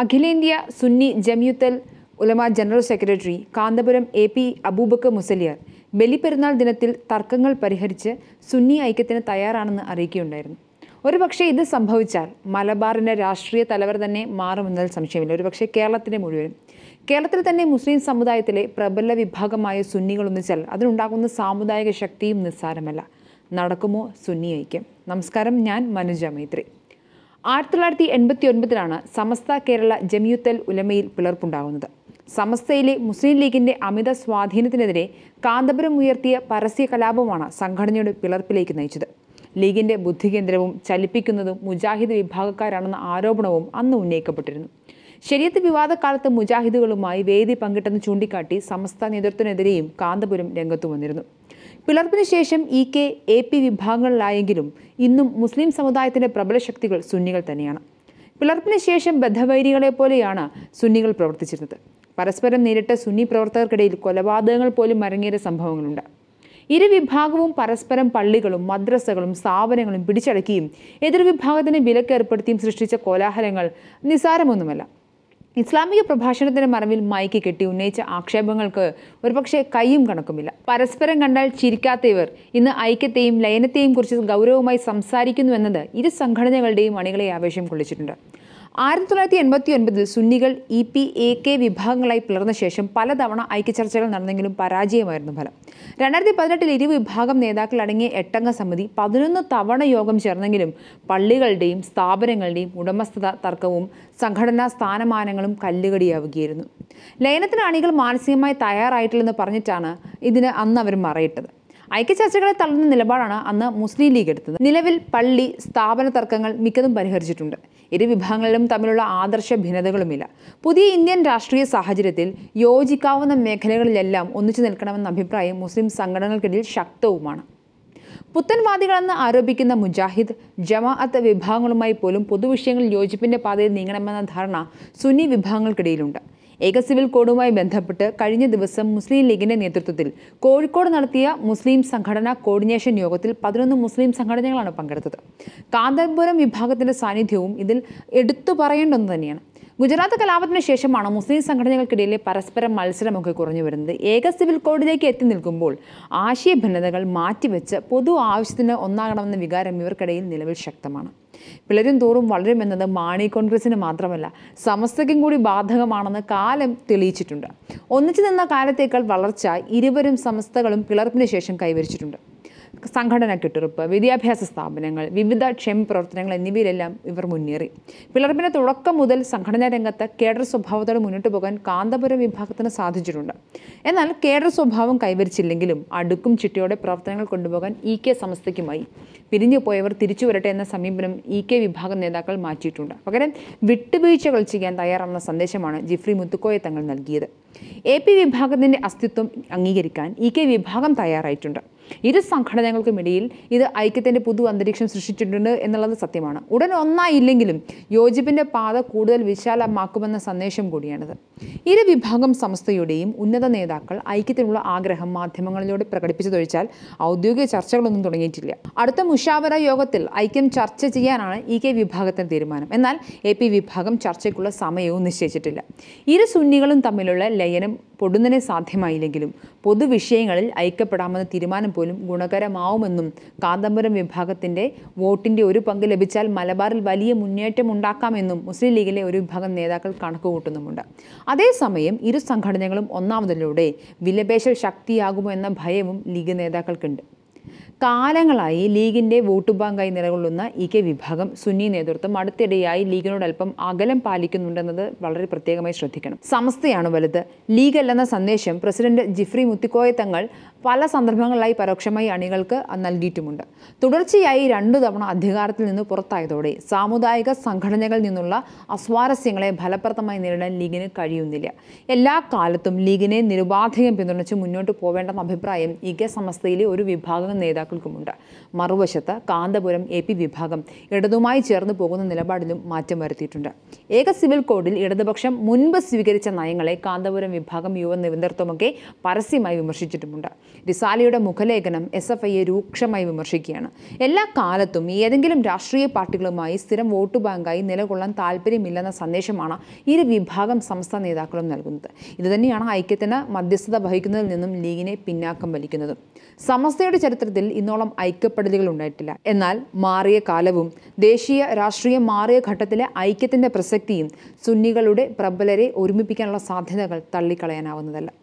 അഖിലേന്ത്യ Sunni Jamiyyathul Ulama general secretary Kanthapuram A P Abubakar Musliyar ബലിപ്പെരുന്നാൾ ദിനത്തിൽ തർക്കങ്ങൾ പരിഹരിച്ച് സുന്നി ഐക്യത്തിന് തയ്യാറാണെന്ന് അറിയിക്കുകയുണ്ടായിരുന്നു ഒരുപക്ഷെ ഇത് സംഭവിച്ചാൽ മലബാറിൻ്റെ രാഷ്ട്രീയ തലവർ തന്നെ മാറുമെന്നതിൽ സംശയമില്ല ഒരുപക്ഷെ കേരളത്തിൻ്റെ മുഴുവനും കേരളത്തിൽ തന്നെ മുസ്ലിം സമുദായത്തിലെ പ്രബല വിഭാഗമായ സുന്നികൾ ഒന്നിച്ചാൽ അതിനുണ്ടാകുന്ന സാമുദായിക ശക്തിയും നിസ്സാരമല്ല നടക്കുമോ സുന്നി ഐക്യം നമസ്കാരം ഞാൻ മനുജ മൈത്രി ആയിരത്തി തൊള്ളായിരത്തി എൺപത്തി ഒൻപതിലാണ് സമസ്ത കേരള ജമിയുത്തൽ ഉലമയിൽ പിളർപ്പുണ്ടാകുന്നത് സമസ്തയിലെ മുസ്ലിം ലീഗിന്റെ അമിത സ്വാധീനത്തിനെതിരെ കാന്തപുരം ഉയർത്തിയ പരസ്യ കലാപമാണ് സംഘടനയുടെ പിളർപ്പിലേക്ക് നയിച്ചത് ലീഗിന്റെ ബുദ്ധികേന്ദ്രവും ചലിപ്പിക്കുന്നതും മുജാഹിദ് വിഭാഗക്കാരാണെന്ന ആരോപണവും അന്ന് ഉന്നയിക്കപ്പെട്ടിരുന്നു ശരിയത്ത് വിവാദക്കാലത്ത് മുജാഹിദുകളുമായി വേദി പങ്കിട്ടെന്ന് ചൂണ്ടിക്കാട്ടി സമസ്ത നേതൃത്വത്തിനെതിരെയും കാന്തപുരം രംഗത്തു വന്നിരുന്നു പിളർപ്പിന് ശേഷം ഇ കെ എ പി വിഭാഗങ്ങളിലായെങ്കിലും ഇന്നും മുസ്ലിം സമുദായത്തിൻ്റെ പ്രബല ശക്തികൾ സുന്നികൾ തന്നെയാണ് പിളർപ്പിന് ശേഷം ബദ്ധവൈരികളെ പോലെയാണ് സുന്നികൾ പ്രവർത്തിച്ചിരുന്നത് പരസ്പരം നേരിട്ട സുന്നി പ്രവർത്തകർക്കിടയിൽ കൊലപാതകങ്ങൾ പോലും അരങ്ങേറിയ സംഭവങ്ങളുണ്ട് ഇരു വിഭാഗവും പരസ്പരം പള്ളികളും മദ്രസകളും സ്ഥാപനങ്ങളും പിടിച്ചടക്കിയും എതിർവിഭാഗത്തിന് വിലക്കേർപ്പെടുത്തിയും സൃഷ്ടിച്ച കോലാഹലങ്ങൾ നിസാരമൊന്നുമല്ല ഇസ്ലാമിക പ്രഭാഷണത്തിന്റെ മറവിൽ മൈക്ക് കെട്ടി ഉന്നയിച്ച ആക്ഷേപങ്ങൾക്ക് ഒരുപക്ഷെ കൈയും കണക്കുമില്ല പരസ്പരം കണ്ടാൽ ചിരിക്കാത്ത ഇവർ ഇന്ന് ഐക്യത്തെയും ലയനത്തെയും കുറിച്ച് ഗൗരവമായി സംസാരിക്കുന്നുവെന്നത് ഇരു സംഘടനകളുടെയും അണികളെ ആവേശം കൊള്ളിച്ചിട്ടുണ്ട് ആയിരത്തി തൊള്ളായിരത്തി എൺപത്തി ഒൻപതിൽ സുന്നികൾ ഇ പി എ കെ വിഭാഗങ്ങളായി പിളർന്ന ശേഷം പലതവണ ഐക്യചർച്ചകൾ നടന്നെങ്കിലും പരാജയമായിരുന്നു ഫലം രണ്ടായിരത്തി പതിനെട്ടിൽ ഇരുവിഭാഗം നേതാക്കൾ അടങ്ങിയ എട്ടംഗ സമിതി പതിനൊന്ന് തവണ യോഗം ചേർന്നെങ്കിലും പള്ളികളുടെയും സ്ഥാപനങ്ങളുടെയും ഉടമസ്ഥത തർക്കവും സംഘടനാ സ്ഥാനമാനങ്ങളും കല്ലുകടിയാവുകയായിരുന്നു ലയനത്തിന് അണികൾ മാനസികമായി തയ്യാറായിട്ടില്ലെന്ന് പറഞ്ഞിട്ടാണ് ഇതിന് അന്ന് അവർ മറയിട്ടത് ഐക്യചർച്ചകളെ തള്ളുന്ന നിലപാടാണ് അന്ന് മുസ്ലിം ലീഗ് എടുത്തത് നിലവിൽ പള്ളി സ്ഥാപന തർക്കങ്ങൾ മിക്കതും പരിഹരിച്ചിട്ടുണ്ട് ഇരു വിഭാഗങ്ങളിലും തമ്മിലുള്ള ആദർശ ഭിന്നതകളുമില്ല പുതിയ ഇന്ത്യൻ രാഷ്ട്രീയ സാഹചര്യത്തിൽ യോജിക്കാവുന്ന മേഖലകളിലെല്ലാം ഒന്നിച്ചു നിൽക്കണമെന്ന അഭിപ്രായം മുസ്ലിം സംഘടനകൾക്കിടയിൽ ശക്തവുമാണ് പുത്തൻവാദികളെന്ന് ആരോപിക്കുന്ന മുജാഹിദ് ജമാഅത്ത് വിഭാഗങ്ങളുമായി പോലും പൊതുവിഷയങ്ങളിൽ യോജിപ്പിന്റെ പാതയിൽ നീങ്ങണമെന്ന ധാരണ സുന്നി വിഭാഗങ്ങൾക്കിടയിലുണ്ട് ഏക സിവിൽ കോഡുമായി ബന്ധപ്പെട്ട് കഴിഞ്ഞ ദിവസം മുസ്ലിം ലീഗിന്റെ നേതൃത്വത്തിൽ കോഴിക്കോട് നടത്തിയ മുസ്ലിം സംഘടനാ കോർഡിനേഷൻ യോഗത്തിൽ പതിനൊന്ന് മുസ്ലിം സംഘടനകളാണ് പങ്കെടുത്തത് കാന്തപുരം വിഭാഗത്തിന്റെ സാന്നിധ്യവും ഇതിൽ എടുത്തു പറയേണ്ടതെന്ന് തന്നെയാണ് ഗുജറാത്ത് കലാപത്തിന് ശേഷമാണ് മുസ്ലിം സംഘടനകൾക്കിടയിലെ പരസ്പര മത്സരമൊക്കെ കുറഞ്ഞു വരുന്നത് ഏക സിവിൽ കോഡിലേക്ക് എത്തി നിൽക്കുമ്പോൾ ആശയ ഭിന്നതകൾ മാറ്റിവെച്ച് പൊതു ആവശ്യത്തിന് ഒന്നാകണമെന്ന വികാരം ഇവർക്കിടയിൽ നിലവിൽ ശക്തമാണ് പിളരും തോറും വളരുമെന്നത് മാണി കോൺഗ്രസിന് മാത്രമല്ല സമസ്തയ്ക്കും കൂടി ബാധകമാണെന്ന് കാലം തെളിയിച്ചിട്ടുണ്ട് ഒന്നിച്ചു നിന്ന കാലത്തേക്കാൾ വളർച്ച ഇരുവരും സമസ്തകളും പിളർപ്പിന് ശേഷം കൈവരിച്ചിട്ടുണ്ട് സംഘടനാ കെട്ടുറപ്പ് വിദ്യാഭ്യാസ സ്ഥാപനങ്ങൾ വിവിധ ക്ഷേമ പ്രവർത്തനങ്ങൾ എന്നിവയിലെല്ലാം ഇവർ മുന്നേറി പിളർപ്പിൻ്റെ തുടക്കം മുതൽ സംഘടനാ രംഗത്ത് കേഡർ സ്വഭാവത്തോടെ മുന്നോട്ട് പോകാൻ കാന്തപുരം വിഭാഗത്തിന് സാധിച്ചിട്ടുണ്ട് എന്നാൽ കേഡർ സ്വഭാവം കൈവരിച്ചില്ലെങ്കിലും അടുക്കും ചിട്ടയോടെ പ്രവർത്തനങ്ങൾ കൊണ്ടുപോകാൻ ഇ കെ സമസ്തയ്ക്കുമായി പിരിഞ്ഞു പോയവർ തിരിച്ചു വരട്ടെ എന്ന സമീപനം ഇ കെ വിഭാഗം നേതാക്കൾ മാറ്റിയിട്ടുണ്ട് പകരം വിട്ടുവീഴ്ച ചെയ്യാൻ തയ്യാറാണെന്ന സന്ദേശമാണ് ജിഫ്രി മുത്തുക്കോയ തങ്ങൾ നൽകിയത് എ പി വിഭാഗത്തിൻ്റെ അസ്തിത്വം അംഗീകരിക്കാൻ ഇ കെ വിഭാഗം തയ്യാറായിട്ടുണ്ട് ഇരു സംഘടനകൾക്കും ഇടയിൽ ഇത് ഐക്യത്തിൻ്റെ പുതു അന്തരീക്ഷം സൃഷ്ടിച്ചിട്ടുണ്ട് എന്നുള്ളത് സത്യമാണ് ഉടൻ ഒന്നായില്ലെങ്കിലും യോജിപ്പിൻ്റെ പാത കൂടുതൽ വിശാലമാക്കുമെന്ന സന്ദേശം കൂടിയാണിത് ഇരു വിഭാഗം സംസ്ഥയുടെയും ഉന്നത നേതാക്കൾ ഐക്യത്തിനുള്ള ആഗ്രഹം മാധ്യമങ്ങളിലൂടെ പ്രകടിപ്പിച്ചതൊഴിച്ചാൽ ഔദ്യോഗിക ചർച്ചകളൊന്നും തുടങ്ങിയിട്ടില്ല അടുത്ത മുഷാവര യോഗത്തിൽ ഐക്യം ചർച്ച ചെയ്യാനാണ് ഇ കെ വിഭാഗത്തിന് തീരുമാനം എന്നാൽ എ പി വിഭാഗം ചർച്ചയ്ക്കുള്ള സമയവും നിശ്ചയിച്ചിട്ടില്ല ഇരു സുന്നികളും തമ്മിലുള്ള ലയനം പൊടുന്നനെ സാധ്യമായില്ലെങ്കിലും പൊതുവിഷയങ്ങളിൽ ഐക്യപ്പെടാമെന്ന തീരുമാനം പോലും ഗുണകരമാവുമെന്നും കാന്തപുരം വിഭാഗത്തിൻ്റെ വോട്ടിൻ്റെ ഒരു പങ്ക് ലഭിച്ചാൽ മലബാറിൽ വലിയ മുന്നേറ്റം ഉണ്ടാക്കാമെന്നും മുസ്ലിം ലീഗിലെ ഒരു വിഭാഗം നേതാക്കൾ കണക്കുകൂട്ടുന്നുമുണ്ട് അതേസമയം ഇരു സംഘടനകളും ഒന്നാമതിലൂടെ വിലപേശൽ ശക്തിയാകുമോ എന്ന ഭയവും ലീഗ് നേതാക്കൾക്കുണ്ട് കാലങ്ങളായി ലീഗിൻ്റെ വോട്ട് ബാങ്കായി നിലകൊള്ളുന്ന ഇ കെ വിഭാഗം സുന്നി നേതൃത്വം അടുത്തിടെയായി ലീഗിനോട് അല്പം അകലം പാലിക്കുന്നുണ്ടെന്നത് വളരെ പ്രത്യേകമായി ശ്രദ്ധിക്കണം സംസ്ഥയാണ് വലുത് ലീഗ് അല്ലെന്ന സന്ദേശം പ്രസിഡന്റ് ജിഫ്രി മുത്തിക്കോയ തങ്ങൾ പല സന്ദർഭങ്ങളിലായി പരോക്ഷമായി അണികൾക്ക് നൽകിയിട്ടുമുണ്ട് തുടർച്ചയായി രണ്ടു തവണ അധികാരത്തിൽ നിന്ന് പുറത്തായതോടെ സാമുദായിക സംഘടനകളിൽ നിന്നുള്ള അസ്വാരസ്യങ്ങളെ ഫലപ്രദമായി നേരിടാൻ ലീഗിന് കഴിയുന്നില്ല എല്ലാ കാലത്തും ലീഗിനെ നിരുപാധികം പിന്തുണച്ച് മുന്നോട്ട് പോവേണ്ടെന്ന അഭിപ്രായം ഇ കെ സമസ്തയിലെ ഒരു വിഭാഗം നേതാക്കൾ നേതാക്കൾക്കുമുണ്ട് മറുവശത്ത് കാന്തപുരം എ പി വിഭാഗം ഇടതുമായി ചേർന്ന് പോകുന്ന നിലപാടിലും മാറ്റം വരുത്തിയിട്ടുണ്ട് ഏക സിവിൽ കോഡിൽ ഇടതുപക്ഷം മുൻപ് സ്വീകരിച്ച നയങ്ങളെ കാന്തപുരം വിഭാഗം യുവ നേതൃത്വമൊക്കെ പരസ്യമായി വിമർശിച്ചിട്ടുമുണ്ട് റിസാലിയുടെ മുഖലേഖനം എസ് എഫ് ഐയെ രൂക്ഷമായി വിമർശിക്കുകയാണ് എല്ലാ കാലത്തും ഏതെങ്കിലും രാഷ്ട്രീയ പാർട്ടികളുമായി സ്ഥിരം വോട്ട് ബാങ്കായി നിലകൊള്ളാൻ താല്പര്യമില്ലെന്ന സന്ദേശമാണ് ഇരു വിഭാഗം സംസ്ഥാന നേതാക്കളും നൽകുന്നത് ഇതുതന്നെയാണ് ഐക്യത്തിന് മധ്യസ്ഥത വഹിക്കുന്നതിൽ നിന്നും ലീഗിനെ പിന്നാക്കം വലിക്കുന്നത് സമസ്തയുടെ ചരിത്രത്തിൽ ഇന്നോളം ഐക്യപ്പെടലുകൾ ഉണ്ടായിട്ടില്ല എന്നാൽ മാറിയ കാലവും ദേശീയ രാഷ്ട്രീയം മാറിയ ഘട്ടത്തിലെ ഐക്യത്തിൻ്റെ പ്രസക്തിയും സുന്നികളുടെ പ്രബലരെ ഒരുമിപ്പിക്കാനുള്ള സാധ്യതകൾ തള്ളിക്കളയാനാവുന്നതല്ല